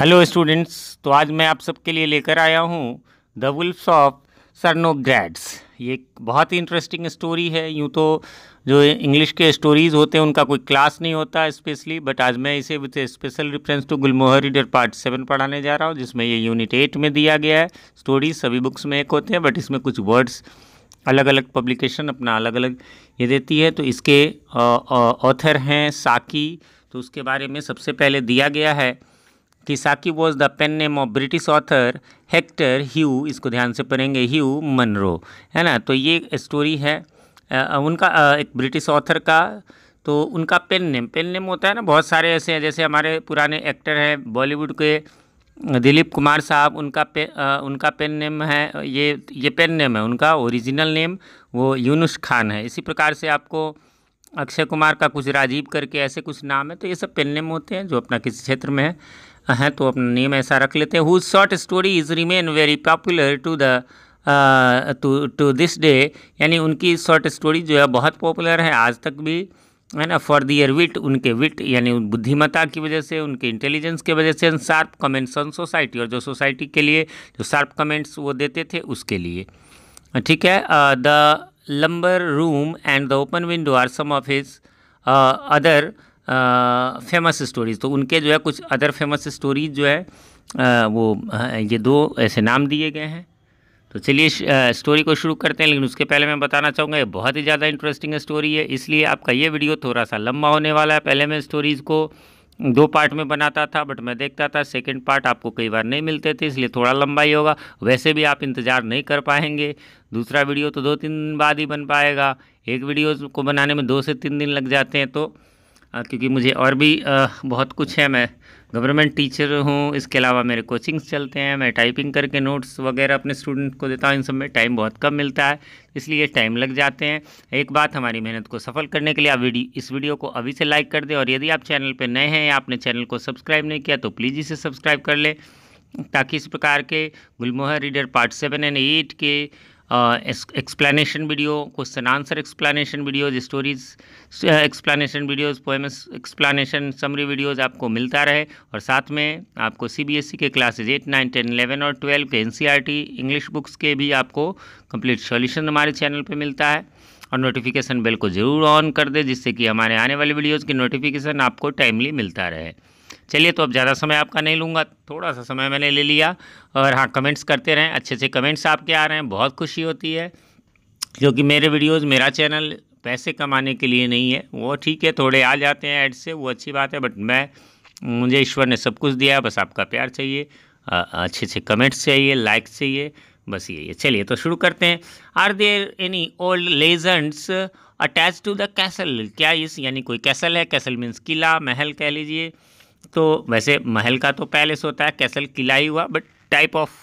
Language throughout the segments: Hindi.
हेलो स्टूडेंट्स तो आज मैं आप सबके लिए लेकर आया हूँ द वुल्फ्स ऑफ सरनोग्रैड्स ये एक बहुत ही इंटरेस्टिंग स्टोरी है यूँ तो जो इंग्लिश के स्टोरीज़ होते हैं उनका कोई क्लास नहीं होता स्पेशली बट आज मैं इसे with special reference to Gulmohar reader part seven पढ़ाने जा रहा हूँ जिसमें ये यूनिट एट में दिया गया है स्टोरीज सभी बुक्स में एक होते हैं बट इसमें कुछ वर्ड्स अलग अलग पब्लिकेशन अपना अलग अलग ये देती है तो इसके ऑथर हैं साकी तो उसके बारे में सबसे पहले दिया गया है Saki was the pen name of British author Hector Hugh इसको ध्यान से पढ़ेंगे ह्यू मनरो है ना तो ये स्टोरी है आ, उनका आ, एक ब्रिटिश ऑथर का तो उनका पेन नेम पेन नेम होता है ना बहुत सारे ऐसे हैं जैसे हमारे पुराने एक्टर हैं बॉलीवुड के दिलीप कुमार साहब उनका पे आ, उनका पेन नेम है ये ये पेन नेम है उनका ओरिजिनल नेम वो यूनुस खान है इसी प्रकार से आपको अक्षय कुमार का कुछ राजीव करके ऐसे कुछ नाम है तो ये सब पेन नेम होते हैं जो अपना किसी क्षेत्र में है हैं तो अपना नेम ऐसा रख लेते हैं whose short story is remain very popular to the to to this day यानी उनकी शॉर्ट स्टोरी जो है बहुत पॉपुलर है आज तक भी है ना फॉर दियर विट उनके विट यानी बुद्धिमता की वजह से उनके इंटेलिजेंस के वजह से शार्प कमेंट्स ऑन सोसाइटी और जो सोसाइटी के लिए जो शार्प कमेंट्स वो देते थे उसके लिए ठीक है the lumber room and the open window are some of his other famous stories तो उनके जो है कुछ अदर फेमस स्टोरीज जो है आ, वो ये दो ऐसे नाम दिए गए हैं तो चलिए स्टोरी को शुरू करते हैं लेकिन उसके पहले मैं बताना चाहूँगा ये बहुत ही ज़्यादा इंटरेस्टिंग स्टोरी है इसलिए आपका ये वीडियो थोड़ा सा लंबा होने वाला है पहले मैं स्टोरीज़ को दो पार्ट में बनाता था बट मैं देखता था सेकंड पार्ट आपको कई बार नहीं मिलते थे इसलिए थोड़ा लंबा ही होगा वैसे भी आप इंतज़ार नहीं कर पाएंगे दूसरा वीडियो तो दो तीन दिन बाद ही बन पाएगा एक वीडियो को बनाने में दो से तीन दिन लग जाते हैं तो क्योंकि मुझे और भी बहुत कुछ है मैं गवर्नमेंट टीचर हूँ इसके अलावा मेरे कोचिंग्स चलते हैं मैं टाइपिंग करके नोट्स वगैरह अपने स्टूडेंट को देता हूँ इन सब में टाइम बहुत कम मिलता है इसलिए टाइम लग जाते हैं एक बात हमारी मेहनत को सफल करने के लिए आप वीडियो इस वीडियो को अभी से लाइक कर दें और यदि आप चैनल पर नए हैं या आपने चैनल को सब्सक्राइब नहीं किया तो प्लीज़ इसे सब्सक्राइब कर लें ताकि इस प्रकार के Gulmohar reader part seven and eight के explanation video question answer explanation videos stories explanation videos poems explanation summary videos आपको मिलता रहे और साथ में आपको सीबीएसई e के classes eight nine ten eleven और ट्वेल्व के एनसीईआरटी इंग्लिश बुक्स के भी आपको कंप्लीट सॉल्यूशन हमारे चैनल पर मिलता है और नोटिफिकेशन बेल को ज़रूर ऑन कर दे जिससे कि हमारे आने वाले वीडियोज़ की नोटिफिकेशन आपको टाइमली मिलता रहे चलिए तो अब ज़्यादा समय आपका नहीं लूँगा थोड़ा सा समय मैंने ले लिया और हाँ कमेंट्स करते रहें अच्छे अच्छे कमेंट्स आपके आ रहे हैं बहुत खुशी होती है क्योंकि मेरे वीडियोज़ मेरा चैनल पैसे कमाने के लिए नहीं है वो ठीक है थोड़े आ जाते हैं ऐड से वो अच्छी बात है बट मैं मुझे ईश्वर ने सब कुछ दिया बस आपका प्यार चाहिए अच्छे अच्छे कमेंट्स चाहिए लाइक चाहिए बस यही है चलिए तो शुरू करते हैं are there any old legends attached to the castle क्या इस यानी कोई कैसल है कैसल मीन्स किला महल कह लीजिए तो वैसे महल का तो पैलेस होता है कैसल किला ही हुआ बट टाइप ऑफ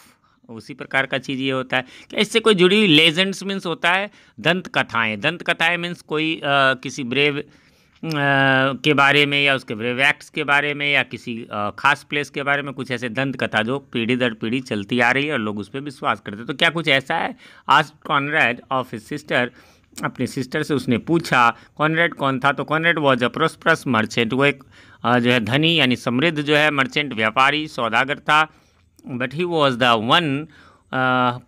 उसी प्रकार का चीज़ ये होता है कि इससे कोई जुड़ी हुई लेजेंड्स मीन्स होता है दंत कथाएँ दंत कथाएँ मीन्स कोई आ, किसी ब्रेव आ, के बारे में या उसके ब्रेव एक्ट्स के बारे में या किसी आ, खास प्लेस के बारे में कुछ ऐसे दंत कथा जो पीढ़ी दर पीढ़ी चलती आ रही है और लोग उस पर विश्वास करते तो क्या कुछ ऐसा है आज कॉनरेड ऑफ सिस्टर अपने सिस्टर से उसने पूछा कॉनरेड कौन था तो Conrad was a prosperous merchant वो एक जो है धनी यानी समृद्ध जो है मर्चेंट व्यापारी सौदागर था but he was the one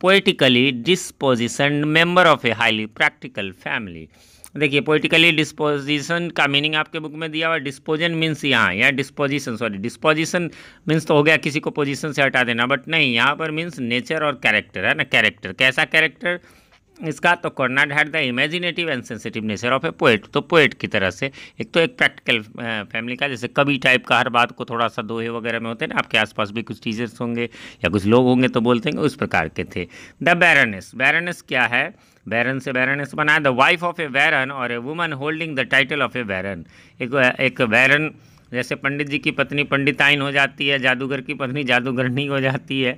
poetically disposition member of a highly practical family देखिए पोइटिकली डिस्पोजिशन का मीनिंग आपके बुक में दिया हुआ डिस्पोजन मीन्स यहाँ या डिस्पोजिशन सॉरी डिस्पोजिशन मीन्स तो हो गया किसी को पोजिशन से हटा देना बट नहीं यहाँ पर मीन्स नेचर और कैरेक्टर है ना कैरेक्टर कैसा कैरेक्टर इसका तो करना had the imaginative and sensitive nature of a poet तो पोएट की तरह से एक तो एक प्रैक्टिकल फैमिली का जैसे कवि टाइप का हर बात को थोड़ा सा दोहे वगैरह में होते हैं ना आपके आसपास भी कुछ टीचर्स होंगे या कुछ लोग होंगे तो बोलते हैं उस प्रकार के थे द बैरनेस बैरनेस क्या है बैरन से बैरनेस बना the wife of a baron और a woman holding the title of a baron एक एक बैरन जैसे पंडित जी की पत्नी पंडिताइन हो जाती है जादूगर की पत्नी जादूगरनी हो जाती है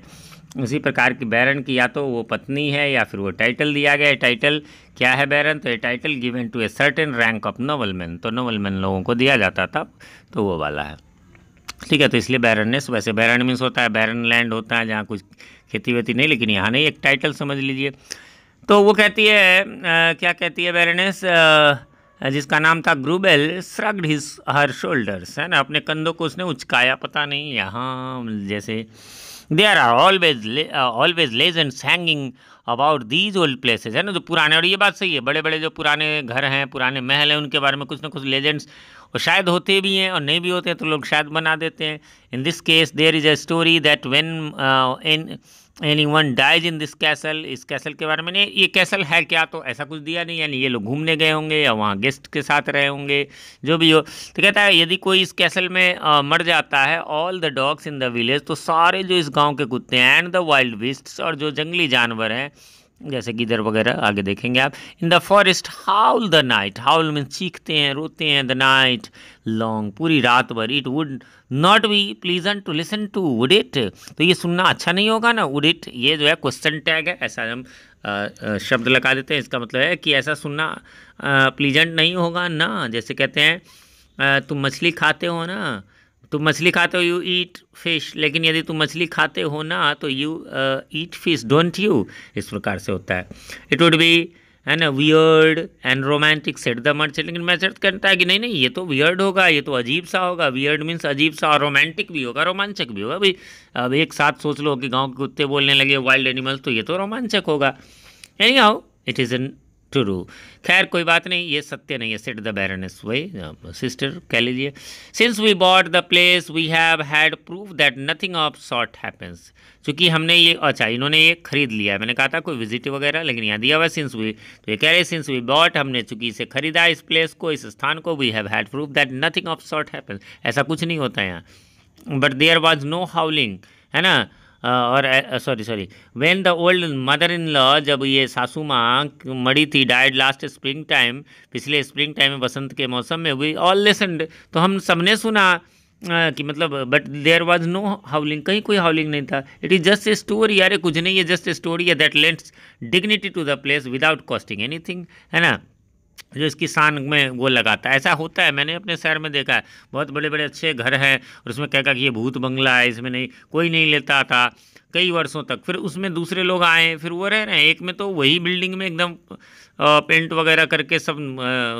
उसी प्रकार की बैरन की या तो वो पत्नी है या फिर वो टाइटल दिया गया है टाइटल क्या है बैरन तो ये title given to a certain rank of nobleman तो नोवलमैन लोगों को दिया जाता था तो वो वाला है ठीक है तो इसलिए बैरननेस वैसे बैरन मीन्स होता है बैरन लैंड होता है जहाँ कुछ खेती वेती नहीं लेकिन यहाँ नहीं एक टाइटल समझ लीजिए तो वो कहती है आ, क्या कहती है बैरनेस जिसका नाम था Gruebel shrugged his her shoulders है ना अपने कंधों को उसने उचकाया पता नहीं यहाँ जैसे there are always always legends hanging about these old places है ना जो पुराने और ये बात सही है बड़े बड़े जो पुराने घर हैं पुराने महल हैं उनके बारे में कुछ ना कुछ लेजेंड्स और शायद होते भी हैं और नहीं भी होते हैं तो लोग शायद बना देते हैं in this case there is a story that when in anyone dies in this castle इस कैसल के बारे में नहीं ये कैसल है क्या तो ऐसा कुछ दिया नहीं यानी ये लोग घूमने गए होंगे या वहाँ गेस्ट के साथ रहे होंगे जो भी हो तो कहता है यदि कोई इस कैसल में आ, मर जाता है all the dogs in the village तो सारे जो इस गांव के कुत्ते हैं एंड द वाइल्ड बीस्ट्स और जो जंगली जानवर हैं जैसे गिदर वगैरह आगे देखेंगे आप in the forest howl the night howl में चीखते हैं रोते हैं द नाइट लॉन्ग पूरी रात भर it would not be pleasant to listen to would it तो ये सुनना अच्छा नहीं होगा ना वुड इट ये जो है क्वेश्चन टैग है ऐसा हम शब्द लगा देते हैं इसका मतलब है कि ऐसा सुनना प्लीजेंट नहीं होगा ना जैसे कहते हैं तुम मछली खाते हो ना तुम मछली खाते हो यू ईट फिश लेकिन यदि तुम मछली खाते हो ना तो you eat fish don't you इस प्रकार से होता है इट वुड बी है ना weird and romantic said the merch लेकिन मर्चेंट कहता है कि नहीं नहीं ये तो वियर्ड होगा ये तो अजीब सा होगा वियर्ड मीन्स अजीब सा और रोमांटिक भी होगा रोमांचक भी होगा भाई अब एक साथ सोच लो कि गांव के कुत्ते बोलने लगे वाइल्ड एनिमल्स तो ये तो रोमांचक होगा anyhow it isn't true खैर कोई बात नहीं ये सत्य नहीं है सेट द बैरनेस वे सिस्टर कह लीजिए since we bought the place we have had proof that nothing of sort happens चूँकि हमने ये अच्छा इन्होंने ये खरीद लिया है मैंने कहा था कोई विजिट वगैरह लेकिन यहाँ दिया हुआ सिंस वी तो ये कह रहे सिंस वी बॉट हमने चूँकि इसे खरीदा इस प्लेस को इस स्थान को we have had proof that nothing of sort happens ऐसा कुछ नहीं होता यहाँ but there was no howling है ना और sorry sorry when the old mother in law जब ये सासू माँ मड़ी थी डाइड लास्ट स्प्रिंग टाइम पिछले स्प्रिंग टाइम में बसंत के मौसम में हुई ऑल लेसेंड तो हम सबने सुना कि मतलब but there was no howling कहीं कोई हाउलिंग नहीं था it is just a story अरे कुछ नहीं है जस्ट ए स्टोरी है that lends dignity to the place without costing anything है ना जो इसकी शान में वो लगाता है ऐसा होता है मैंने अपने शहर में देखा है बहुत बड़े बड़े अच्छे घर हैं और उसमें कहेगा कि ये भूत बंगला है इसमें नहीं कोई नहीं लेता था कई वर्षों तक फिर उसमें दूसरे लोग आए फिर वो रह रहे हैं एक में तो वही बिल्डिंग में एकदम पेंट वगैरह करके सब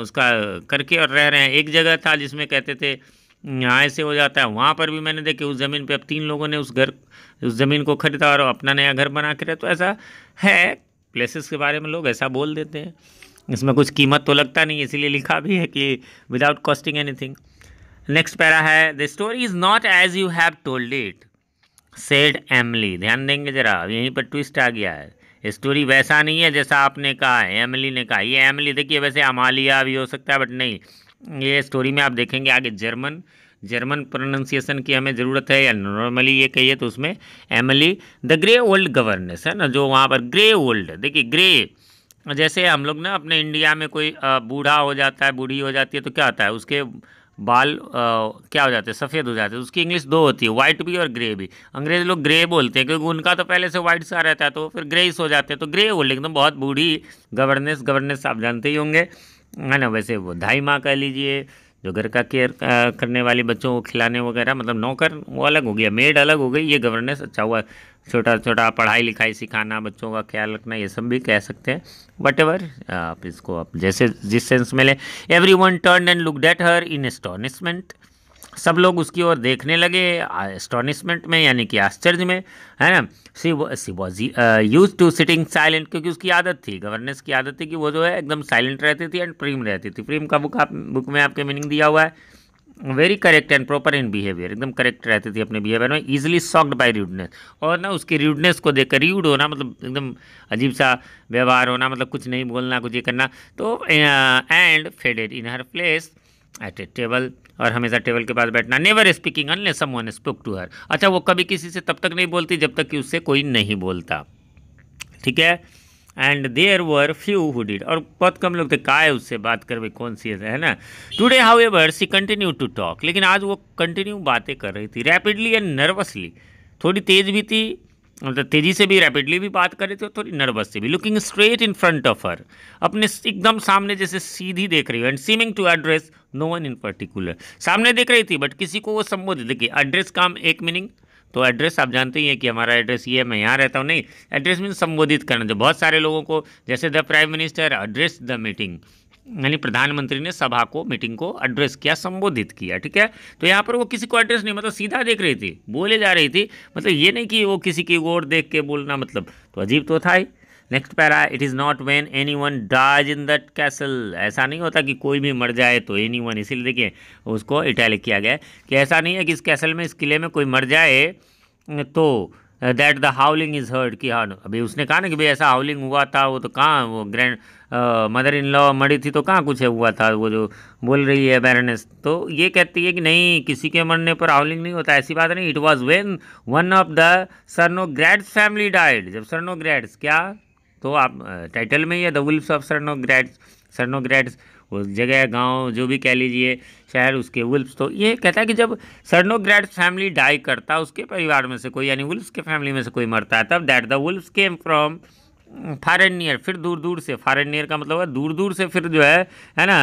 उसका करके और रह रहे हैं एक जगह था जिसमें कहते थे यहाँ ऐसे हो जाता है वहाँ पर भी मैंने देखे उस ज़मीन पर अब तीन लोगों ने उस घर उस ज़मीन को खरीदा और अपना नया घर बना के रहे तो ऐसा है प्लेसेस के बारे में लोग ऐसा बोल देते हैं इसमें कुछ कीमत तो लगता नहीं इसीलिए लिखा भी है कि without costing anything next para है the story is not as you have told it said Amalie ध्यान देंगे जरा यहीं पर ट्विस्ट आ गया है स्टोरी वैसा नहीं है जैसा आपने कहा है एमली ने कहा ये एमली देखिए वैसे अमालिया भी हो सकता है बट नहीं ये स्टोरी में आप देखेंगे आगे जर्मन जर्मन प्रोनाउंसिएशन की हमें ज़रूरत है या नॉर्मली ये कहिए तो उसमें Amalie the grey old governess है ना जो वहाँ पर ग्रे ओल्ड देखिए ग्रे जैसे हम लोग ना अपने इंडिया में कोई बूढ़ा हो जाता है बूढ़ी हो जाती है तो क्या होता है उसके बाल आ, क्या हो जाते हैं सफ़ेद हो जाते हैं उसकी इंग्लिश दो होती है वाइट भी और ग्रे भी अंग्रेज लोग ग्रे बोलते हैं क्योंकि उनका तो पहले से वाइट सा रहता है तो फिर ग्रेस हो जाते हैं तो ग्रे बोल एकदम तो बहुत बूढ़ी गवर्नेंस गवर्नेंस आप जानते ही होंगे है ना वैसे वो धाई माँ कह लीजिए जो घर का केयर करने वाले बच्चों को खिलाने वगैरह मतलब नौकर वो अलग हो गया मेड अलग हो गई ये गवर्नेंस अच्छा हुआ छोटा छोटा पढ़ाई लिखाई सिखाना बच्चों का ख्याल रखना ये सब भी कह सकते हैं वट एवर आप इसको आप जैसे जिस सेंस में लें everyone turn and look at her in astonishment सब लोग उसकी ओर देखने लगे एस्टोनिशमेंट में यानी कि आश्चर्य में है ना she she was use to sitting silent क्योंकि उसकी आदत थी गवर्नेंस की आदत थी कि वो जो है एकदम साइलेंट रहती थी एंड प्रीम रहती थी प्रीम का बुक आप बुक में आपके मीनिंग दिया हुआ है very correct and proper in behaviour एकदम करेक्ट रहती थी अपने बिहेवियर में इजिली सॉक्ड बाई रूडनेस और ना उसकी रूडनेस को देखकर रूड होना मतलब एकदम अजीब सा व्यवहार होना मतलब कुछ नहीं बोलना कुछ ये करना तो and faded in her place at a table और हमेशा टेबल के पास बैठना never speaking unless someone spoke to her अच्छा वो कभी किसी से तब तक नहीं बोलती जब तक कि उससे कोई नहीं बोलता ठीक है and there were few who did और बहुत कम लोग थे का है उससे बात कर करवे कौन सी है ना today however she continue to talk लेकिन आज वो कंटिन्यू बातें कर रही थी रैपिडली एंड नर्वसली थोड़ी तेज भी थी मतलब तेज़ी से भी रैपिडली भी बात करे तो थोड़ी नर्वस से भी looking straight in front of her अपने एकदम सामने जैसे सीधी देख रही हो and seeming to address no one in particular सामने देख रही थी बट किसी को वो संबोधित देखिए एड्रेस काम एक मीनिंग तो एड्रेस आप जानते ही हैं कि हमारा एड्रेस ये है मैं यहाँ रहता हूँ नहीं एड्रेस मीन संबोधित करना जो बहुत सारे लोगों को जैसे the prime minister address the meeting यानी प्रधानमंत्री ने सभा को मीटिंग को एड्रेस किया संबोधित किया ठीक है तो यहाँ पर वो किसी को एड्रेस नहीं मतलब सीधा देख रही थी बोले जा रही थी मतलब ये नहीं कि वो किसी की ओर देख के बोलना मतलब तो अजीब तो था ही next para it is not when anyone dies in that castle ऐसा नहीं होता कि कोई भी मर जाए तो एनी वन इसीलिए देखिए उसको इटैलिक किया गया कि ऐसा नहीं है कि इस कैसल में इस किले में कोई मर जाए तो that the howling is heard कि हाँ अभी उसने कहा ना कि भाई ऐसा हाउलिंग हुआ था वो तो कहाँ वो ग्रैंड मदर इन लॉ मरी थी तो कहाँ कुछ हुआ था वो जो बोल रही है बैरनेस तो ये कहती है कि नहीं किसी के मरने पर हाउलिंग नहीं होता ऐसी बात नहीं it was when one of the Grads family died जब ग्रैड्स क्या तो आप टाइटल uh, में ही है the wolves of Grads no Grads वो जगह गांव जो भी कह लीजिए शहर उसके वुल्फ्स तो ये कहता है कि जब सर्नोग्रेड फैमिली डाई करता उसके परिवार में से कोई यानी वुल्फ्स के फैमिली में से कोई मरता है तब that the wolves came from far and near फिर दूर दूर से फॉरन नियर का मतलब है दूर दूर से फिर जो है है ना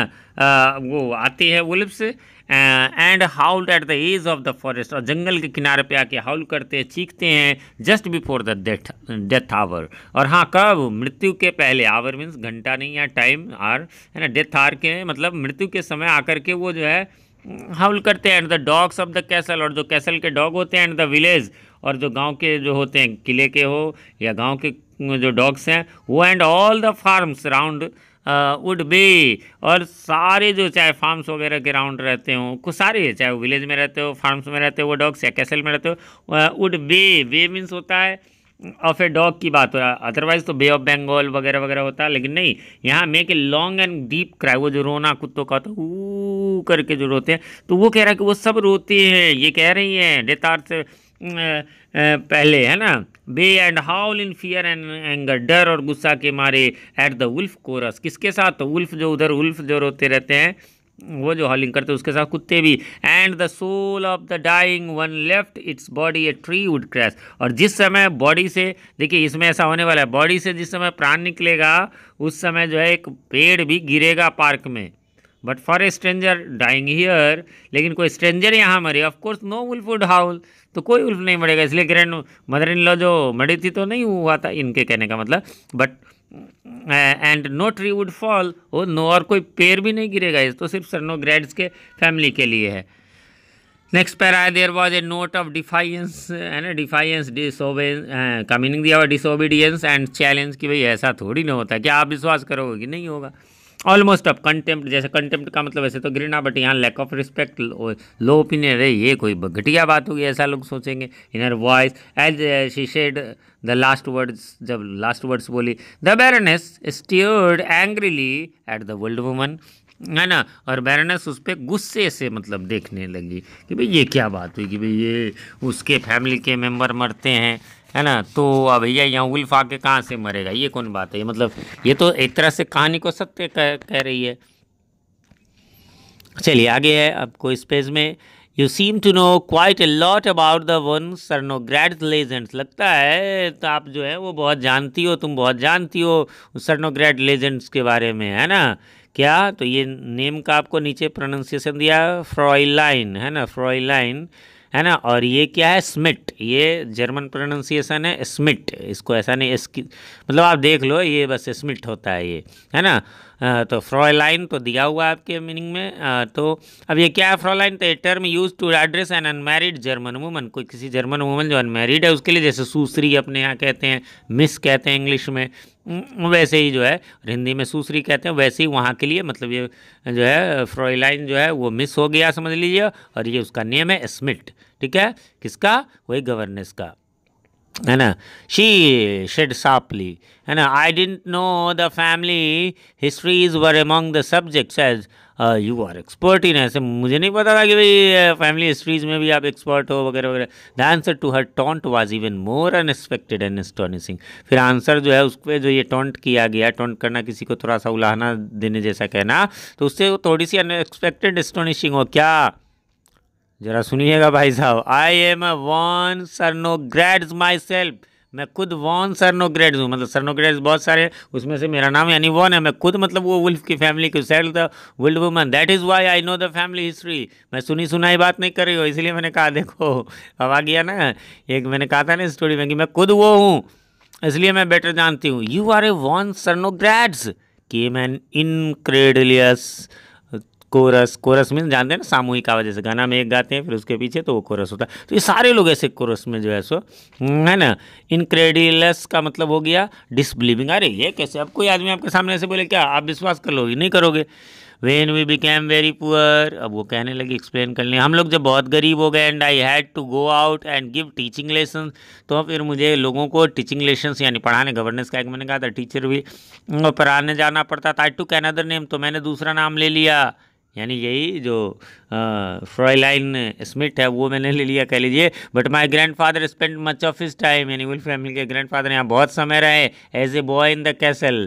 आ, वो आती है wolves and howl at the edge of the forest और जंगल के किनारे पे आके हाउल करते हैं चीखते हैं just before the death death hour और हाँ कब मृत्यु के पहले आवर मीन्स घंटा नहीं या टाइम आर है ना डेथ आर के मतलब मृत्यु के समय आकर के वो जो है हाउल करते हैं and the dogs of the castle और जो कैसल के डॉग होते हैं एंड द विलेज और जो गांव के जो होते हैं किले के हो या गांव के जो डॉग्स हैं वो and all the farms round would be और सारे जो चाहे फार्म्स वगैरह के राउंड रहते हो कुछ सारे चाहे वो विलेज में रहते हो फार्म्स में रहते हो वो डॉग्स या कैसल में रहते हो वुड बे वे मीन्स होता है ऑफ ए डॉग की बात हो रहा है अदरवाइज तो बे ऑफ बंगाल वगैरह वगैरह होता है लेकिन नहीं यहाँ make a long and deep cry वो जो रोना कुत्तों का तो करके जो रोते हैं तो वो कह रहा है कि वो सब रोते हैं ये कह रही हैं डेतार से पहले है ना bay and howl in fear and anger डर और गुस्सा के मारे एट द उल्फ कोरस किसके साथ तो उल्फ जो उधर उल्फ जो रोते रहते हैं वो जो हॉलिंग करते हैं उसके साथ कुत्ते भी and the soul of the dying one left its body a tree would crash और जिस समय बॉडी से देखिए इसमें ऐसा होने वाला है बॉडी से जिस समय प्राण निकलेगा उस समय जो है एक पेड़ भी गिरेगा पार्क में but for a stranger dying here लेकिन कोई स्ट्रेंजर यहाँ मरे of course no wolf would howl तो कोई उल्फ नहीं मरेगा इसलिए ग्रैंड मदर इन लॉ जो मरी थी तो नहीं हुआ था इनके कहने का मतलब but and no tree would fall वो नो और कोई पेड़ भी नहीं गिरेगा इस तो सिर्फ ग्रेड्स के फैमिली के लिए है नेक्स्ट पैरा आया there was a note of defiance है ना डिफाइंस डिसोबेंस का मीनिंग दिया हुआ डिसोबीडियंस एंड चैलेंज कि भाई ऐसा थोड़ी ना होता है क्या आप विश्वास करोगे कि नहीं होगा ऑलमोस्ट अब कंटेम्प्ट जैसे कंटेम्प्ट का मतलब वैसे तो गिरना बट यहाँ लैक ऑफ रिस्पेक्ट लो ओपिनियन है ये कोई घटिया बात होगी ऐसा लोग सोचेंगे inner voice as she said the last words जब लास्ट वर्ड्स बोली the baroness stared angrily at the world woman है ना और बैरनेस उस पर गुस्से से मतलब देखने लगी कि भाई ये क्या बात हुई कि भाई ये उसके फैमिली के मेम्बर मरते हैं है ना तो भैया यहाँ उल्फ आके कहाँ से मरेगा ये कौन बात है ये मतलब ये तो एक तरह से कहानी को सत्य कह, कह रही है चलिए आगे है आपको इस पेज में you seem to know quite a lot about the von Cernogratz legends लगता है तो आप जो है वो बहुत जानती हो तुम बहुत जानती हो सरनोग्रैड लेजेंड्स के बारे में है ना क्या तो ये नेम का आपको नीचे प्रोनाउंसिएशन दिया फ्रॉइलाइन है ना फ्रॉइलाइन है ना और ये क्या है स्मिट ये जर्मन प्रोनाउंसिएशन है स्मिट इसको ऐसा नहीं इसकी मतलब आप देख लो ये बस स्मिट होता है ये है ना तो फ्रॉयलाइन तो दिया हुआ आपके मीनिंग में तो अब ये क्या है फ्रॉलाइन तो a term use to address an unmarried German woman कोई किसी जर्मन वूमन जो अनमेरिड है उसके लिए जैसे सूसरी अपने यहाँ कहते हैं मिस कहते हैं इंग्लिश में वैसे ही जो है हिंदी में सूसरी कहते हैं वैसे ही वहाँ के लिए मतलब ये जो है फ्रॉयलाइन जो है वो मिस हो गया समझ लीजिए और ये उसका नेम है स्मिट ठीक है किसका वही गवर्नेंस का है ना शी शेड सापली है ना I didn't know the family history is were the the subjects as you are expert in ऐसे मुझे नहीं पता था कि भाई फैमिली uh, हिस्ट्रीज में भी आप एक्सपर्ट हो वगैरह वगैरह the answer to her taunt was even more unexpected and astonishing फिर आंसर जो है उस पर जो ये टॉन्ट किया गया टॉन्ट करना किसी को थोड़ा सा उलाहना देने जैसा कहना तो उससे थोड़ी सी अनएक्सपेक्टेड एस्टोनिशिंग हो क्या जरा सुनिएगा भाई साहब I am a von Cernogratz myself मैं खुद वॉन सरनोग्रेड्स हूँ मतलब ग्रेड बहुत सारे उसमें से मेरा नाम यानी वॉन है मैं खुद मतलब वो वुल्फ की फैमिली की self the world woman that is why I know the family history मैं सुनी सुनाई बात नहीं कर रही हूँ इसलिए मैंने कहा देखो अब आ गया ना एक मैंने कहा था ना स्टोरी में कि मैं खुद वो हूँ इसलिए मैं बेटर जानती हूँ you are a von grades came an incredulous chorus chorus में जानते हैं ना सामूहिक आवाज जैसे गाना में एक गाते हैं फिर उसके पीछे तो वो कोरस होता है तो ये सारे लोग ऐसे कोरस में जो है सो हम्म, है ना इनक्रेडिलस का मतलब हो गया डिसबिलीविंग अरे ये कैसे अब कोई आदमी आपके सामने ऐसे बोले क्या आप विश्वास कर लोगे नहीं करोगे when we became very poor अब वो कहने लगी एक्सप्लेन कर लें हम लोग जब बहुत गरीब हो गए and I had to go out and give teaching lesson तो फिर मुझे लोगों को टीचिंग लेसन यानी पढ़ाने गवर्नेंस का एक मैंने कहा था टीचर भी पढ़ाने जाना पड़ता था I to can other name तो मैंने दूसरा नाम ले लिया यानी यही जो फ्रॉयलाइन स्मिथ है वो मैंने ले लिया कह लीजिए but my grandfather spend much of his time यानी विल फैमिली के ग्रैंड फादर यहाँ बहुत समय रहे as a boy in the castle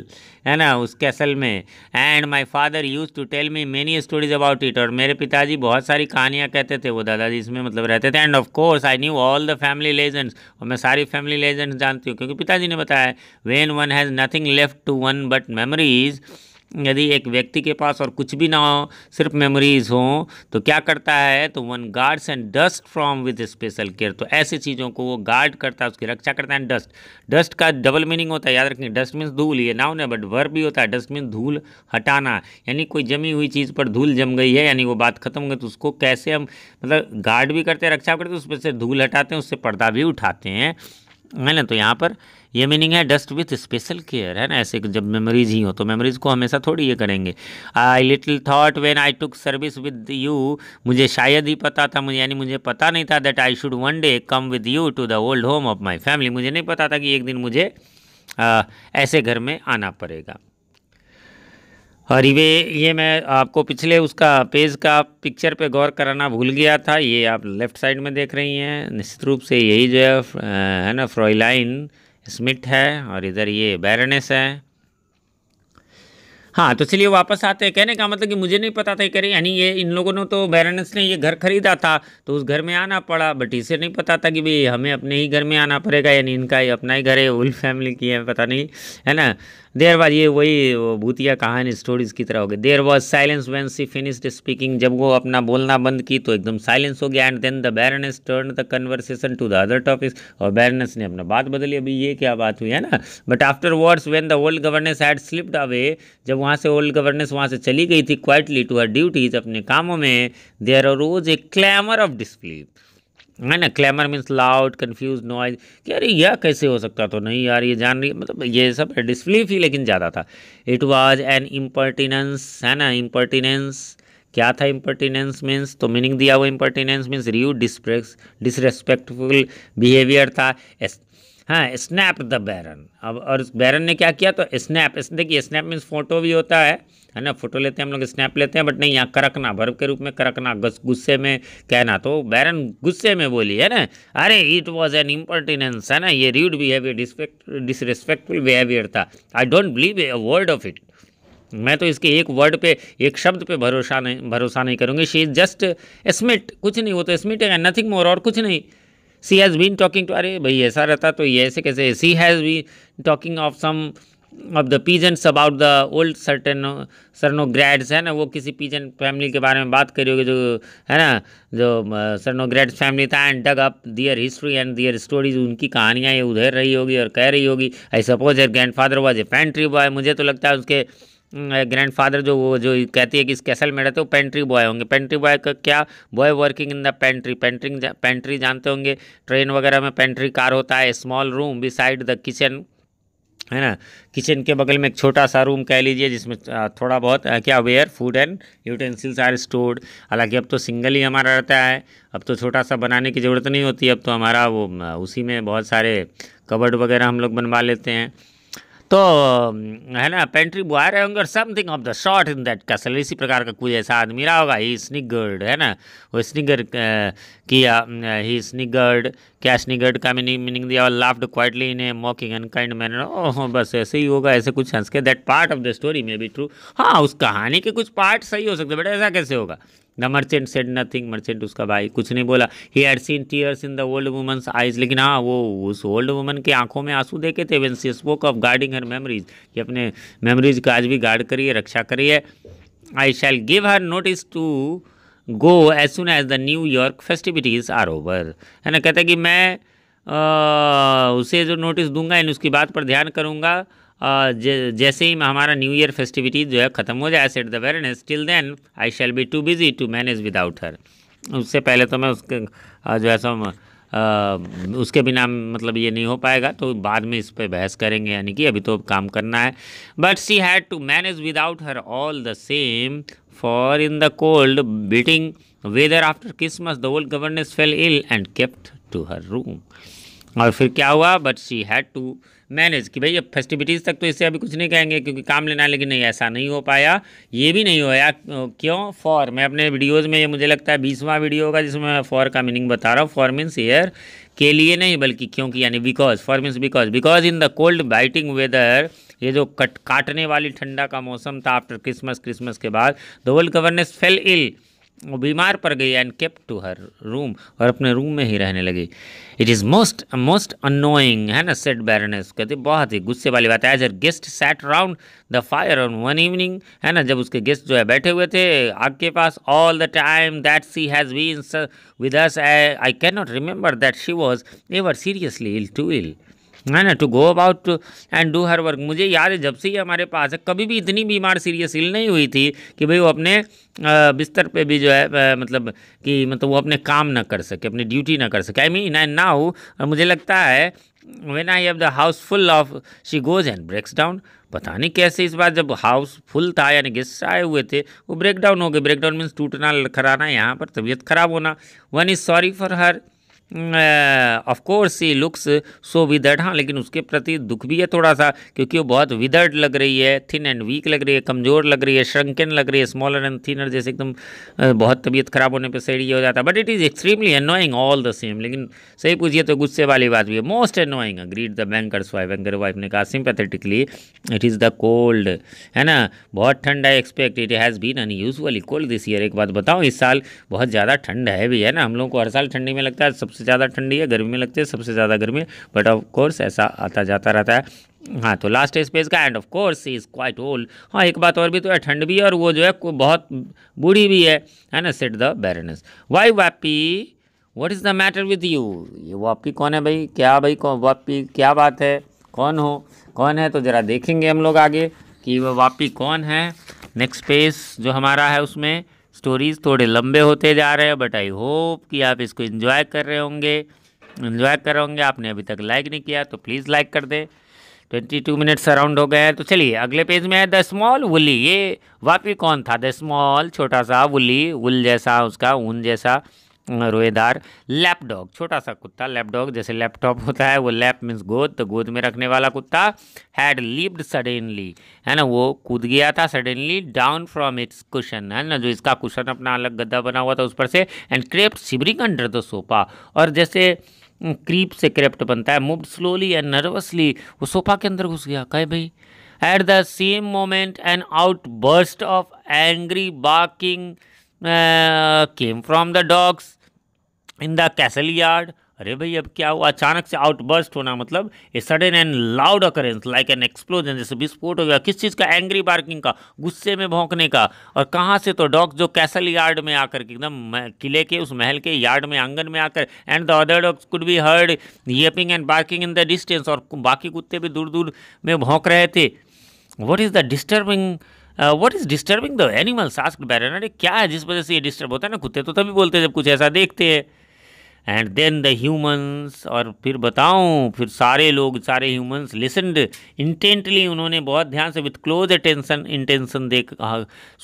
है ना उस कैसल में and my father use to tell me many stories about it और मेरे पिताजी बहुत सारी कहानियाँ कहते थे वो दादाजी इसमें मतलब रहते थे and of course I knew all the family legends और मैं सारी फैमिली लेजेंड्स जानती हूँ क्योंकि पिताजी ने बताया when one has nothing left to one but memories यदि एक व्यक्ति के पास और कुछ भी ना हो सिर्फ मेमोरीज हो तो क्या करता है तो one guards and dust from with special care तो ऐसी चीज़ों को वो गार्ड करता है उसकी रक्षा करता है एंड डस्ट डस्ट का डबल मीनिंग होता है याद रखें डस्ट मीन्स धूल ये नाउन है बट वर्ब भी होता है डस्ट मीन्स धूल हटाना यानी कोई जमी हुई चीज़ पर धूल जम गई है यानी वो बात खत्म हो गई तो उसको कैसे हम मतलब गार्ड भी करते हैं रक्षा करते हैं तो उस पर से धूल हटाते हैं उससे पर्दा भी उठाते हैं है ना तो यहाँ पर ये मीनिंग है डस्ट विथ स्पेशल केयर है ना ऐसे जब मेमोरीज ही हो तो मेमोरीज को हमेशा थोड़ी ये करेंगे I little thought when I took service with you मुझे शायद ही पता था मुझे यानी मुझे पता नहीं था that I should one day come with you to the old home of my family मुझे नहीं पता था कि एक दिन मुझे आ, ऐसे घर में आना पड़ेगा और ये ये मैं आपको पिछले उसका पेज का पिक्चर पे गौर कराना भूल गया था ये आप लेफ़्ट साइड में देख रही हैं निश्चित रूप से यही जो है है ना फ्रॉयलाइन स्मिथ है और इधर ये बैरनेस है हाँ तो चलिए वापस आते हैं कहने का मतलब कि मुझे नहीं पता था कह यानी ये इन लोगों ने तो बैरनेस ने ये घर खरीदा था तो उस घर में आना पड़ा बट इसे नहीं पता था कि भाई हमें अपने ही घर में आना पड़ेगा यानी इनका ही अपना ही घर है उल फैमिली की है पता नहीं है ना देर बाद ये वही भूतिया कहानी स्टोरीज की तरह हो गई there was silence when she finished speaking जब वो अपना बोलना बंद की तो एकदम साइलेंस हो गया and then the baroness turn the conversation to the other topics और बैरनेस ने अपना बात बदली अभी ये क्या बात हुई है ना but afterwards when the old governess had slipped away जब वहाँ से ओल्ड गवर्नेस वहाँ से चली गई थी क्वाइटली टू हर ड्यूटीज अपने कामों में there arose a clamour of displeasure है ना clamour means loud confuse noise कि अरे यह कैसे हो सकता तो नहीं यार ये जान रही मतलब ये सब डिस्प्लीफ ही लेकिन ज़्यादा था इट वॉज़ एन इम्पर्टिनेंस है ना इम्पर्टिनेंस क्या था इम्पर्टिनेंस मीन्स तो मीनिंग दिया हुआ impertinence means rude dis disrespectful behaviour था हाँ स्नैप द बैरन अब और बैरन ने क्या किया तो स्नैप देखिए स्नैप मीन्स फोटो भी होता है है ना फोटो लेते हैं हम लोग स्नैप लेते हैं बट नहीं यहाँ करकना भर्व के रूप में करकना गुस्से में कहना तो बैरन गुस्से में बोली है ना अरे इट वॉज एन इम्पर्टिनेंस है ना ये rude behaviour disrespect disrespectful behaviour था I don't believe a word of it मैं तो इसके एक वर्ड पे एक शब्द पे भरोसा नहीं भरोसा नहीं करूँगी शी इज़ जस्ट स्मिट कुछ नहीं वो तो स्मिट है नथिंग मोर और कुछ नहीं she has been talking to अरे भाई ऐसा रहता तो ये ऐसे कैसे she has been talking of some of the peasants about the old Cernogratz है ना वो किसी पीजेंट फैमिली के बारे में बात करी होगी जो है ना जो सरनो सर्नोग्रेड्स फैमिली था and dug up their history and their stories उनकी कहानियाँ ये उधेर रही होगी और कह रही होगी I suppose your grandfather was a pantry boy मुझे तो लगता है उसके ग्रैंडफादर जो वो जो कहती है कि इस कैसल में रहते वो पेंट्री बॉय होंगे पेंट्री बॉय का क्या boy working in the pantry पेंट्रिंग पेंट्री जानते होंगे ट्रेन वगैरह में पेंट्री कार होता है small room beside the kitchen है ना किचन के बगल में एक छोटा सा रूम कह लीजिए जिसमें थोड़ा बहुत क्या where food and utensils are stored हालांकि अब तो सिंगल ही हमारा रहता है अब तो छोटा सा बनाने की ज़रूरत नहीं होती अब तो हमारा वो उसी में बहुत सारे कबर्ड वगैरह हम लोग बनवा लेते हैं तो है ना पेंट्री बुआ रहे होंगे something of the sort in that castle इसी प्रकार का कोई ऐसा आदमी रहा होगा ही स्निगर्ड है ना वो स्निगर किया ही स्निगर्ड क्या स्निगर्ड का मीनिंग मीनिंग दिया laughed quietly in a mocking and kind manner oh बस ऐसे ही होगा ऐसे कुछ हंस के that part of the story may be true हाँ उस कहानी के कुछ पार्ट सही हो सकते बट ऐसा कैसे होगा the merchant said nothing merchant उसका भाई कुछ नहीं बोला he had seen tears in the old woman's eyes लेकिन हाँ वो उस ओल्ड वुमन की आंखों में आंसू देखे थे when she spoke of guarding her memories कि अपने मेमरीज का आज भी गार्ड करिए रक्षा करिए I shall give her notice to go as soon as the New York festivities are over है ना कहते कि मैं आ, उसे जो नोटिस दूंगा इन उसकी बात पर ध्यान करूंगा जैसे ही हमारा न्यू ईयर फेस्टिविटीज़ जो है ख़त्म हो जाए said the baroness till then I shall be too busy to manage without her उससे पहले तो मैं उसके जो है सो उसके बिना मतलब ये नहीं हो पाएगा तो बाद में इस पर बहस करेंगे यानी कि अभी तो काम करना है but she had to manage without her all the same for in the cold beating weather after Christmas the old governess fell ill and kept to her room और फिर क्या हुआ but she had to manage कि भाई अब फेस्टिविटीज़ तक तो इससे अभी कुछ नहीं कहेंगे क्योंकि काम लेना है लेकिन नहीं ऐसा नहीं हो पाया ये भी नहीं होया क्यों फॉर मैं अपने वीडियोज़ में ये मुझे लगता है बीसवा वीडियो होगा जिसमें मैं फॉर का मीनिंग बता रहा हूँ फॉर मीन्स ईयर के लिए नहीं बल्कि क्योंकि यानी because for means because because in the cold biting weather ये जो कट काटने वाली ठंडा का मौसम था आफ्टर क्रिसमस क्रिसमस के बाद the world governess fell ill वो बीमार पड़ गई and kept to her room और अपने रूम में ही रहने लगी it is most most annoying है ना सेट बैरनेस कहते बहुत ही गुस्से वाली बात है as her guests sat round the fire on one evening है ना जब उसके गेस्ट जो है बैठे हुए थे आग के पास all the time that she has been with us I can not remember that she was ever seriously ill too ill है ना to go about and do her work मुझे याद है जब से ही हमारे पास है कभी भी इतनी बीमार सीरियस इल नहीं हुई थी कि भाई वो अपने बिस्तर पे भी जो है मतलब कि मतलब वो अपने काम ना कर सके अपनी ड्यूटी ना कर सके आई मीन आई नाउ मुझे लगता है when I have the house full of she goes and breaks down पता नहीं कैसे इस बार जब हाउस फुल था यानी गेस्ट आए हुए थे वो ब्रेक डाउन हो गए ब्रेक डाउन मीन्स टूटना खराना यहाँ पर तबीयत खराब होना one is sorry for her of course he looks so withered हाँ लेकिन उसके प्रति दुख भी है थोड़ा सा क्योंकि वो बहुत विदर्ड लग रही है थिन एंड वीक लग रही है कमज़ोर लग रही है श्रंकन लग रही है स्मॉलर एंड थिनर जैसे एकदम बहुत तबीयत खराब होने पर सही हो जाता है but it is extremely annoying all the same लेकिन सही पूछिए तो गुस्से वाली बात भी है most annoying agreed the banker's wife banker wife ने कहा sympathetically it is the cold है ना बहुत ठंड है expect it has been unusually cold this year एक बात बताऊँ इस साल बहुत ज़्यादा ठंड है भी है ना हम लोगों को हर साल ठंडी में लगता है सबसे सबसे ज़्यादा ठंडी है गर्मी में लगती है सबसे ज़्यादा गर्मी बट ऑफ कोर्स ऐसा आता जाता रहता है हाँ तो लास्ट स्पेस का and of course is quite old हाँ एक बात और भी तो है ठंड भी है और वो जो है बहुत बूढ़ी भी है है ना said the baroness why Wappi what is the matter with you ये वापी कौन है भाई क्या भाई कौन वापी क्या बात है कौन हो कौन है तो ज़रा देखेंगे हम लोग आगे कि वह वापी कौन है नेक्स्ट स्पेस जो हमारा है उसमें स्टोरीज़ थोड़े लंबे होते जा रहे हैं बट आई होप कि आप इसको इन्जॉय कर रहे होंगे इन्जॉय कर रहे होंगे आपने अभी तक लाइक नहीं किया तो प्लीज़ लाइक कर दें ट्वेंटी टू मिनट्स अराउंड हो गए हैं तो चलिए अगले पेज में है द स्मॉल वुली ये वापी कौन था द स्मॉल छोटा सा वुली वुल जैसा उसका ऊन जैसा रोएदार लैपडॉग छोटा सा कुत्ता लैपडॉग जैसे लैपटॉप होता है वो लैप मीन्स गोद तो गोद में रखने वाला कुत्ता हैड लिप्ड सडनली है ना वो कूद गया था suddenly down from its cushion है ना जो इसका कुशन अपना अलग गद्दा बना हुआ था उस पर से and crept shivering under the sofa और जैसे क्रीप से क्रेप्ट बनता है मूव स्लोली एंड नर्वसली वो सोफा के अंदर घुस गया कहे भाई at the same moment an outburst of angry barking came from the dogs in the castle yard अरे भाई अब क्या हुआ अचानक से आउटबर्स्ट होना मतलब a sudden and loud occurrence like an explosion जैसे विस्फोट हो गया किस चीज़ का एंग्री बार्किंग का गुस्से में भौंकने का और कहाँ से तो डॉग जो कैसल यार्ड में आकर के एकदम किले के उस महल के यार्ड में आंगन में आकर and the other dogs could be heard yapping and barking in the distance और बाकी कुत्ते भी दूर दूर में भोंक रहे थे what is the disturbing what is disturbing the animals ask baron अरे क्या है जिस वजह से ये डिस्टर्ब होता है ना कुत्ते तो तभी बोलते हैं जब कुछ ऐसा देखते हैं एंड देन द ह्यूमंस और फिर बताऊं फिर सारे लोग सारे ह्यूमंस लिसनड इंटेंटली उन्होंने बहुत ध्यान से विथ क्लोज अटेंशन इंटेंशन देख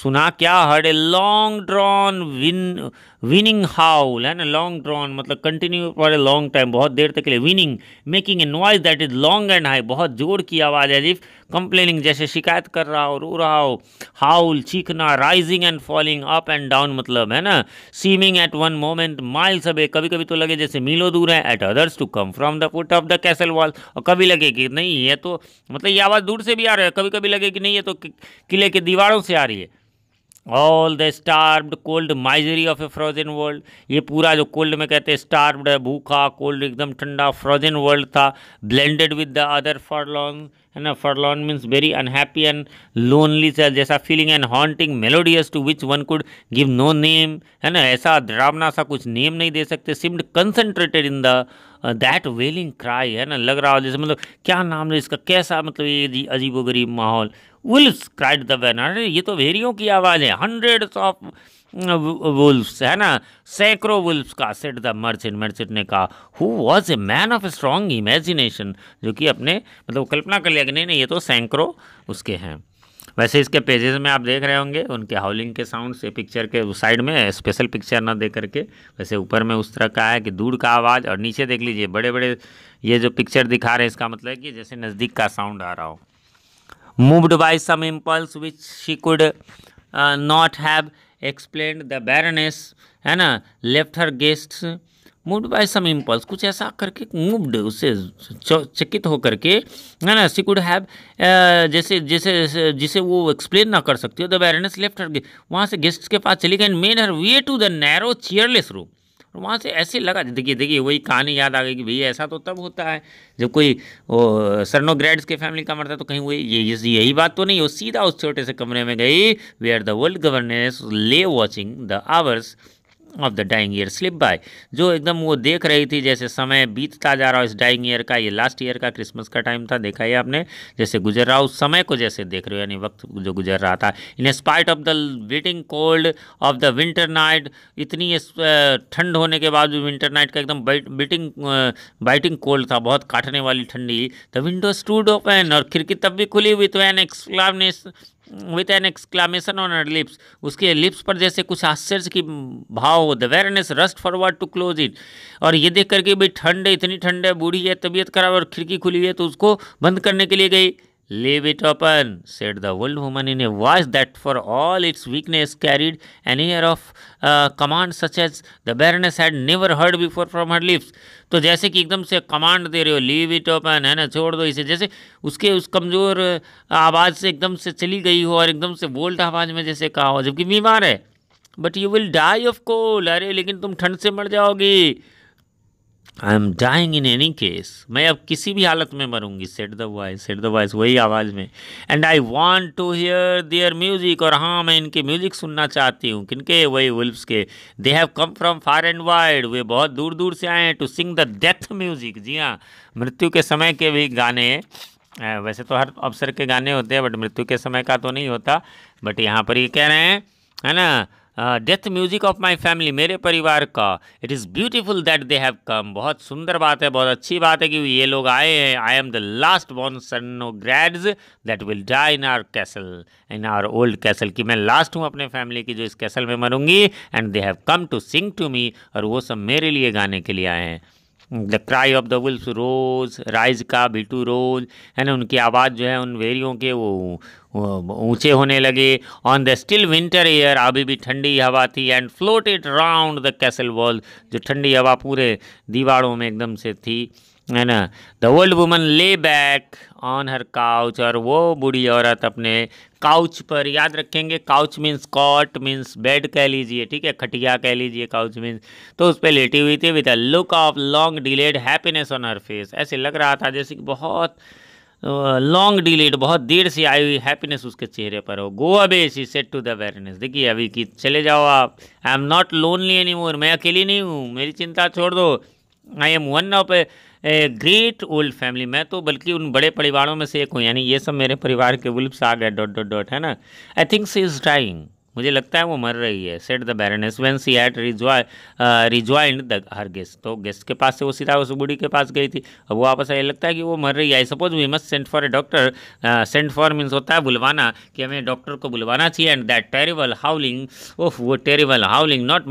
सुना क्या heard a long drawn win whining howl है ना लॉन्ग ड्रॉन मतलब continue for a long time बहुत देर तक के लिए whining making a noise that is long and high बहुत जोर की आवाज़ है जिफ कंप्लेनिंग जैसे शिकायत कर रहा हो रो रहा हो हाउल चीखना rising and falling up and down मतलब है ना seeming at one moment miles अब कभी कभी तो लगे जैसे मीलों दूर है at others to come from the foot of the castle wall और कभी लगे कि नहीं ये तो मतलब ये आवाज़ दूर से भी आ रहा है कभी कभी लगे कि नहीं ये तो किले की दीवारों से आ रही है all the starved cold misery of a frozen world ये पूरा जो कोल्ड में कहते हैं स्टार्ब्ड है भूखा कोल्ड एकदम ठंडा फ्रोजन वर्ल्ड था blended with the other for long है ना forlorn means very unhappy and lonely सा जैसा feeling and haunting melodious to which one could give no name है ना ऐसा डरावना सा कुछ नेम नहीं दे सकते seemed concentrated in the that wailing cry है ना लग रहा हो जैसे मतलब क्या नाम है इसका कैसा मतलब ये अजीबोगरीब माहौल विल्स क्राइड द बैनर ये तो वेरियो की आवाज़ है हंड्रेड्स ऑफ वुल्फ्स है ना सैकड़ों वुल्फ्स का सेट द मर्चेंट मर्चेंट ने कहा who was a man of strong imagination जो कि अपने मतलब कल्पना कर लिया कि नहीं नहीं ये तो सैकड़ों उसके हैं वैसे इसके पेजेस में आप देख रहे होंगे उनके हाउलिंग के साउंड से पिक्चर के उस साइड में स्पेशल पिक्चर ना दे करके वैसे ऊपर में उस तरह का है कि दूर का आवाज़ और नीचे देख लीजिए बड़े बड़े ये जो पिक्चर दिखा रहे हैं इसका मतलब है कि जैसे नज़दीक का साउंड आ रहा हो moved by some impulse which she could not have explain the baroness है ना left her guests moved by some impulse कुछ ऐसा करके मूव्ड उससे चकित होकर के है ना सी कुड हैव जैसे जैसे जिसे वो एक्सप्लेन ना कर सकती हो the baroness left her guest वहाँ से गेस्ट्स के पास चली गई and made her way to the narrow chairless room और वहाँ से ऐसे लगा देखिए देखिए वही कहानी याद आ गई कि भैया ऐसा तो तब होता है जब कोई वो ग्रेड्स के फैमिली का मरता तो कहीं वही ये यही बात तो नहीं वो सीधा उस छोटे से कमरे में गई where the world governess lay watching the hours of the dying year slip by जो एकदम वो देख रही थी जैसे समय बीतता जा रहा हो इस डाइंग ईयर का ये लास्ट ईयर का क्रिसमस का टाइम था देखा ही आपने जैसे गुजर रहा उस समय को जैसे देख रहे हो यानी वक्त जो गुजर रहा था in spite of the waiting cold of the winter night इतनी ठंड होने के बाद विंटर नाइट का एकदम बिटिंग बाइटिंग कोल्ड था बहुत काटने वाली ठंडी द विंडो स्टूड ओपन और खिड़की तब भी खुली हुई तो an exclamation with an exclamation on her lips उसके लिप्स पर जैसे कुछ आश्चर्य की भाव हो the baroness rushed forward to close it और ये देख करके भाई ठंड है इतनी ठंड है बूढ़ी है तबीयत खराब और खिड़की खुली है तो उसको बंद करने के लिए गई Leave it open, said the old woman in a voice that for all its weakness carried an air of uh, command such as the baroness had never heard before from her lips. तो जैसे कि एकदम से command दे रहे हो leave it open है ना छोड़ दो इसे जैसे उसके उस कमज़ोर आवाज़ से एकदम से चली गई हो और एकदम से बोल्ट आवाज़ में जैसे कहा हो जबकि बीमार है but you will die of cold अरे लेकिन तुम ठंड से मर जाओगी I am dying in any case मैं अब किसी भी हालत में मरूंगी said the voice said the voice वही आवाज़ में and I want to hear their music और हाँ मैं इनके म्यूज़िक सुनना चाहती हूँ किनके वही वुल्फ्स के they have come from far and wide वे बहुत दूर दूर से आए हैं to sing the death music जी हाँ मृत्यु के समय के भी गाने वैसे तो हर अवसर के गाने होते हैं बट मृत्यु के समय का तो नहीं होता बट यहाँ पर ये कह रहे हैं है ना death music of my family मेरे परिवार का it is beautiful that they have come बहुत सुंदर बात है बहुत अच्छी बात है कि ये लोग आए हैं I am the last born son of Grads that will die in our castle in our old castle कि मैं लास्ट हूँ अपने फैमिली की जो इस कैसल में मरूंगी and they have come to sing to me और वो सब मेरे लिए गाने के लिए आए हैं the cry of the wolf rose rise का बिटू रोज है ना उनकी आवाज़ जो है उन वेरियों के वो ऊंचे होने लगे on the still winter air अभी भी ठंडी हवा थी and floated round the castle wall जो ठंडी हवा पूरे दीवारों में एकदम से थी है ना the old woman lay back on her couch और वो बूढ़ी औरत अपने काउच पर याद रखेंगे couch means cot means bed कह लीजिए ठीक है खटिया कह लीजिए काउच मीन्स तो उस पर लेटी हुई थी with a look of long delayed happiness on her face ऐसे लग रहा था जैसे कि बहुत लॉन्ग डिलेड बहुत देर से आई हुई हैप्पीनेस उसके चेहरे पर हो go away she said to the baroness देखिए अभी कि चले जाओ आप I am not lonely any more मैं अकेली नहीं हूँ मेरी चिंता छोड़ दो I am one of great old family मैं तो बल्कि उन बड़े परिवारों में से एक हूँ यानी ये सब मेरे परिवार के वुल्फ्स आ गए डॉट डॉट डॉट है ना I think she is trying मुझे लगता है वो मर रही है said the baroness when she had rejoined the her guest तो गेस्ट के पास से वो सीधा उस बूढ़ी के पास गई थी अब वो वापस आई लगता है कि वो मर रही है I suppose we must send for a doctor send for means होता है बुलवाना कि हमें डॉक्टर को बुलवाना चाहिए and that terrible howling of वो terrible howling not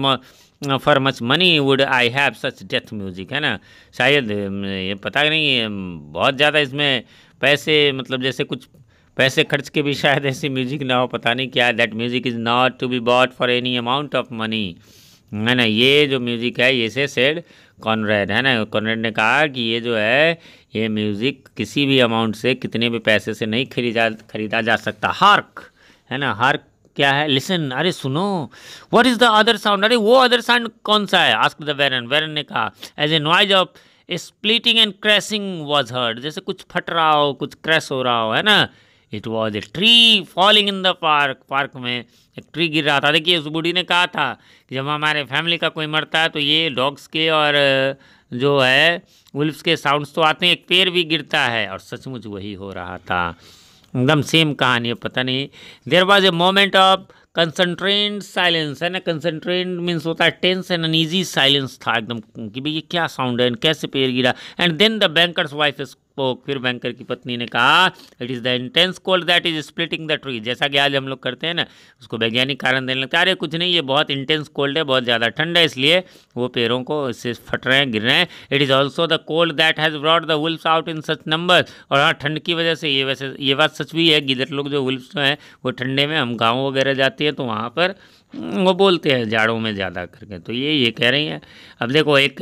for much money would I have such death music है ना शायद ये पता नहीं बहुत ज़्यादा इसमें पैसे मतलब जैसे कुछ पैसे खर्च के भी शायद ऐसी म्यूज़िक ना हो पता नहीं क्या that music is not to be bought for any amount of money है ना ये जो म्यूज़िक है ये से सेड कॉनरेड है ना कॉनरेड ने कहा कि ये जो है ये म्यूज़िक किसी भी अमाउंट से कितने भी पैसे से नहीं खरीदा खरीदा जा सकता हार्क है ना हार्क क्या है लिसन अरे सुनो what is the other sound अरे वो अदर साउंड कौन सा है आस्क द वेरन वेरन ने कहा as a noise of splitting and crashing was heard जैसे कुछ फट रहा हो कुछ क्रैश हो रहा हो है ना it was a tree falling in the park park में एक ट्री गिर रहा था देखिए उस बूढ़ी ने कहा था कि जब हमारे फैमिली का कोई मरता है तो ये डॉग्स के और जो है वुल्फ्स के साउंड्स तो आते हैं एक पेड़ भी गिरता है और सचमुच वही हो रहा था एकदम सेम कहानी है पता नहीं there was a moment of constrained silence है ना कंसनट्रेंट मीन्स होता है टेंस एंड अनईजी साइलेंस था एकदम कि भाई ये क्या साउंड है कैसे पेड़ गिरा and then the banker's wife is spoke फिर बैंकर की पत्नी ने कहा it is the intense cold that is splitting the tree जैसा कि आज हम लोग करते हैं ना उसको वैज्ञानिक कारण देने लगता है अरे कुछ नहीं ये बहुत इंटेंस कोल्ड है बहुत ज़्यादा ठंड है इसलिए वो पेड़ों को इससे फट रहे हैं गिर रहे हैं it is also the cold that has brought the wolf out in such number और हाँ ठंड की वजह से ये वैसे ये बात सच भी है गिदर लोग जो वुल्फ हैं वो ठंडे में हम गाँव वगैरह जाते हैं तो वहाँ पर हम्म, वो बोलते हैं जाड़ों में ज़्यादा करके तो ये ये कह रही हैं अब देखो एक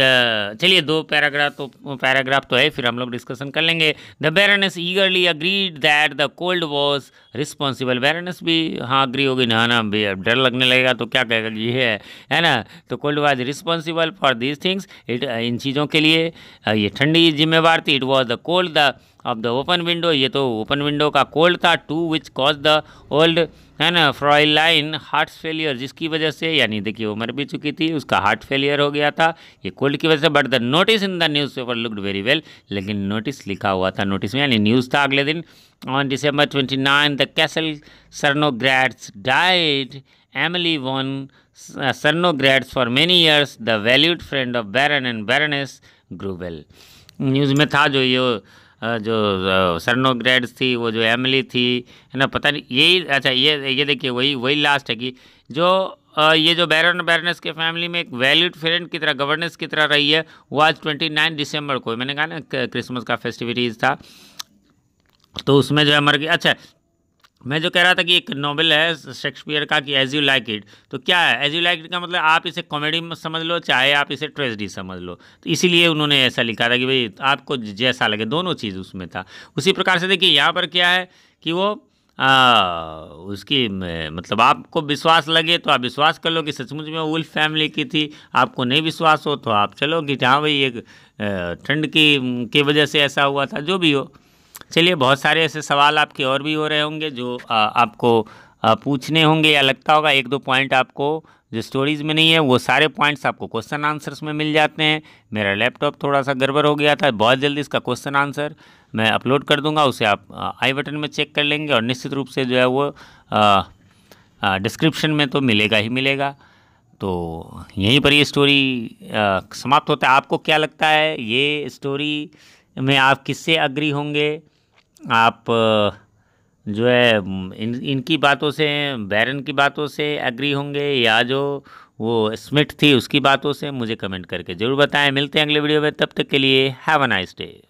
चलिए दो पैराग्राफ तो पैराग्राफ तो है फिर हम लोग डिस्कशन कर लेंगे the baroness eagerly agreed that the cold was responsible baroness भी हाँ अग्री होगी ना ना भी अब डर लगने लगेगा तो क्या कहेगा ये है है ना तो cold was responsible for these things it इन चीज़ों के लिए ये ठंडी जिम्मेवार थी it was the cold the of the open window ये तो ओपन विंडो का कोल्ड था to which cause the old है ना लाइन हार्ट फेलियर जिसकी वजह से यानी देखिए वो मर भी चुकी थी उसका हार्ट फेलियर हो गया था ये कोल्ड की वजह से but the notice in the newspaper looked very well लेकिन नोटिस लिखा हुआ था नोटिस में यानी न्यूज़ था अगले दिन on December twenty nine the castle Sarnograds died Emily von Sarnograds for many years the valued friend of Baron and Baroness Gruvel news में था जो ये जो ग्रेड्स थी वो जो एमली थी है ना पता नहीं यही अच्छा ये ये देखिए वही वही लास्ट है कि जो ये जो बैरन बैरनेस के फैमिली में एक वैल्यूड फ्रेंड की तरह गवर्नेंस की तरह रही है वो आज ट्वेंटी नाइन दिसंबर को मैंने कहा ना क्रिसमस का फेस्टिविटीज़ था तो उसमें जो है मर गया अच्छा मैं जो कह रहा था कि एक नॉवल है शेक्सपियर का कि एज यू लाइक इट तो क्या है एज यू लाइक इट का मतलब आप इसे कॉमेडी समझ लो चाहे आप इसे ट्रेजडी समझ लो तो इसीलिए उन्होंने ऐसा लिखा था कि भाई आपको जैसा लगे दोनों चीज़ उसमें था उसी प्रकार से देखिए यहाँ पर क्या है कि वो आ, उसकी मतलब आपको विश्वास लगे तो आप विश्वास कर लो कि सचमुच में उल्फ फैमिली की थी आपको नहीं विश्वास हो तो आप चलो कि हाँ भाई एक ठंड की के वजह से ऐसा हुआ था जो भी हो चलिए बहुत सारे ऐसे सवाल आपके और भी हो रहे होंगे जो आ, आपको आ, पूछने होंगे या लगता होगा एक दो पॉइंट आपको जो स्टोरीज में नहीं है वो सारे पॉइंट्स आपको क्वेश्चन आंसर्स में मिल जाते हैं मेरा लैपटॉप थोड़ा सा गड़बड़ हो गया था बहुत जल्दी इसका क्वेश्चन आंसर मैं अपलोड कर दूंगा उसे आप आई बटन में चेक कर लेंगे और निश्चित रूप से जो है वो डिस्क्रिप्शन में तो मिलेगा ही मिलेगा तो यहीं पर ये स्टोरी आ, समाप्त होता है आपको क्या लगता है ये स्टोरी में आप किससे अग्री होंगे आप जो है इन इनकी बातों से बैरन की बातों से एग्री होंगे या जो वो स्मिथ थी उसकी बातों से मुझे कमेंट करके ज़रूर बताएं मिलते हैं अगले वीडियो में तब तक के लिए हैव अ नाइस डे